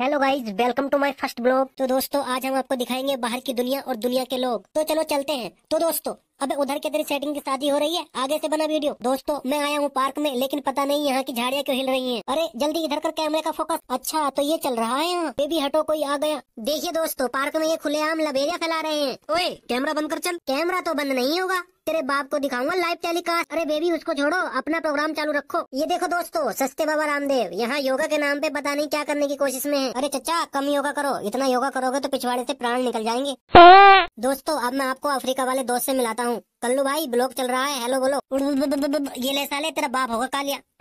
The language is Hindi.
Hello guys welcome to my first blog तो दोस्तों आज हम आपको दिखाएंगे बाहर की दुनिया और दुनिया के लोग तो चलो चलते हैं तो दोस्तों अबे उधर के तेरी सेटिंग की शादी हो रही है आगे से बना वीडियो दोस्तों मैं आया हूँ पार्क में लेकिन पता नहीं यहाँ की झाड़ियाँ क्यों हिल रही हैं अरे जल्दी इधर कर कैमरे का फोकस अच्छा तो ये चल रहा है यहाँ बेबी हटो कोई आ गया देखिए दोस्तों पार्क में ये खुलेआम लबेरिया फैला रहे हैं ओए कैमरा बंद कर चल कैमरा तो बंद नहीं होगा तेरे बाप को दिखाऊंगा लाइव टेलीकास्ट अरे बेबी उसको छोड़ो अपना प्रोग्राम चालू रखो ये देखो दोस्तों सस्ते बाबा रामदेव यहाँ योगा के नाम पे पता नहीं क्या करने की कोशिश में है अरे चचा कम योगा करो इतना योगा करोगे तो पिछवाड़े से प्राण निकल जाएंगे हाँ। दोस्तों अब मैं आपको अफ्रीका वाले दोस्त से मिलाता हूँ हूँ कल्लू भाई ब्लॉग चल रहा है हेलो बोलो ये ले साले तेरा बाप होगा कालिया